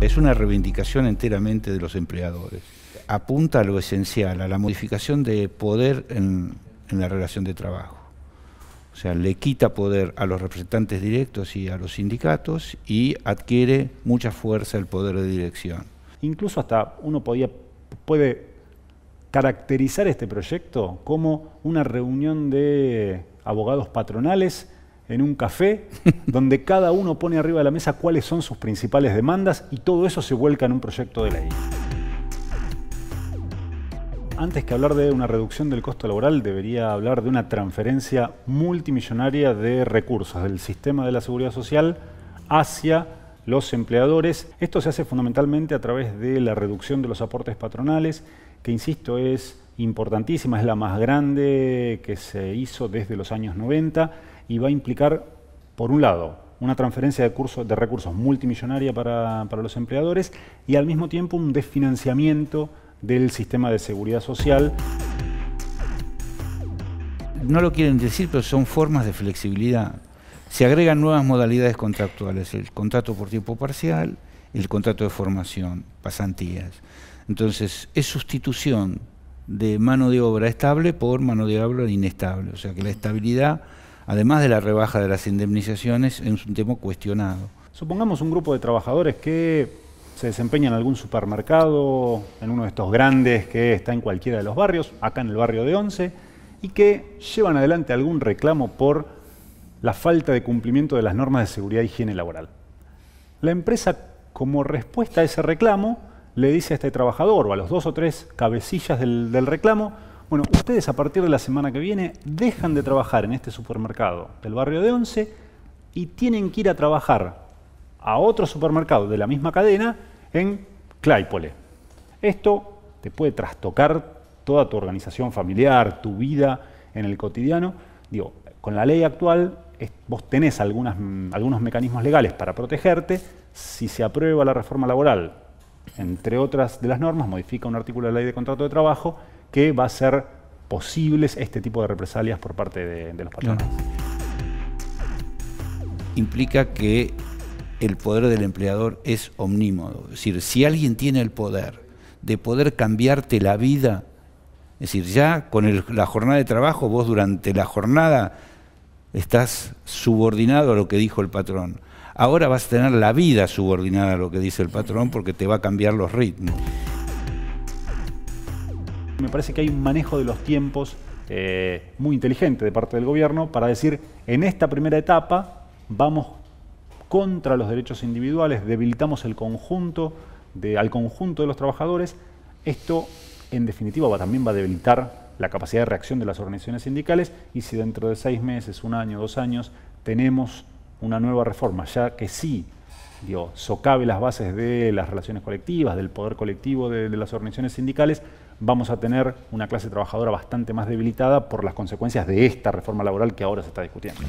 Es una reivindicación enteramente de los empleadores. Apunta a lo esencial, a la modificación de poder en, la relación de trabajo. O sea, le quita poder a los representantes directos y a los sindicatos y adquiere mucha fuerza el poder de dirección. Incluso hasta uno podía, puede caracterizar este proyecto como una reunión de abogados patronales en un café, donde cada uno pone arriba de la mesa cuáles son sus principales demandas y todo eso se vuelca en un proyecto de ley. Antes que hablar de una reducción del costo laboral, debería hablar de una transferencia multimillonaria de recursos del sistema de la seguridad social hacia los empleadores. Esto se hace fundamentalmente a través de la reducción de los aportes patronales, que insisto es importantísima, es la más grande que se hizo desde los años 90 y va a implicar, por un lado, una transferencia de, recursos multimillonaria para, para los empleadores y al mismo tiempo un desfinanciamiento del sistema de seguridad social no lo quieren decir, pero son formas de flexibilidad. Se agregan nuevas modalidades contractuales, el contrato por tiempo parcial, el contrato de formación, pasantías. Entonces, es sustitución de mano de obra estable por mano de obra inestable. O sea que la estabilidad, además de la rebaja de las indemnizaciones, es un tema cuestionado. Supongamos un grupo de trabajadores que se desempeña en algún supermercado, en uno de estos grandes que está en cualquiera de los barrios, acá en el barrio de Once, y que llevan adelante algún reclamo por la falta de cumplimiento de las normas de seguridad e higiene laboral. La empresa, como respuesta a ese reclamo, le dice a este trabajador o a los dos o tres cabecillas del, reclamo, bueno, ustedes a partir de la semana que viene dejan de trabajar en este supermercado del barrio de Once y tienen que ir a trabajar a otro supermercado de la misma cadena en Claypole. Esto te puede trastocar toda tu organización familiar, tu vida en el cotidiano. Digo, con la ley actual vos tenés algunos mecanismos legales para protegerte, si se aprueba la reforma laboral, entre otras de las normas, modifica un artículo de la ley de contrato de trabajo que va a ser posibles este tipo de represalias por parte de, los patrones. Implica que el poder del empleador es omnímodo. Es decir, si alguien tiene el poder de poder cambiarte la vida, es decir, ya con la jornada de trabajo, vos durante la jornada estás subordinado a lo que dijo el patrón. Ahora vas a tener la vida subordinada a lo que dice el patrón porque te va a cambiar los ritmos. Me parece que hay un manejo de los tiempos eh, muy inteligente de parte del gobierno para decir, en esta primera etapa vamos contra los derechos individuales, debilitamos el conjunto al conjunto de los trabajadores. Esto, en definitiva, va, también va a debilitar la capacidad de reacción de las organizaciones sindicales y si dentro de seis meses, un año, dos años, tenemos una nueva reforma, ya que si digo, socave las bases de las relaciones colectivas, del poder colectivo de, las organizaciones sindicales, vamos a tener una clase trabajadora bastante más debilitada por las consecuencias de esta reforma laboral que ahora se está discutiendo.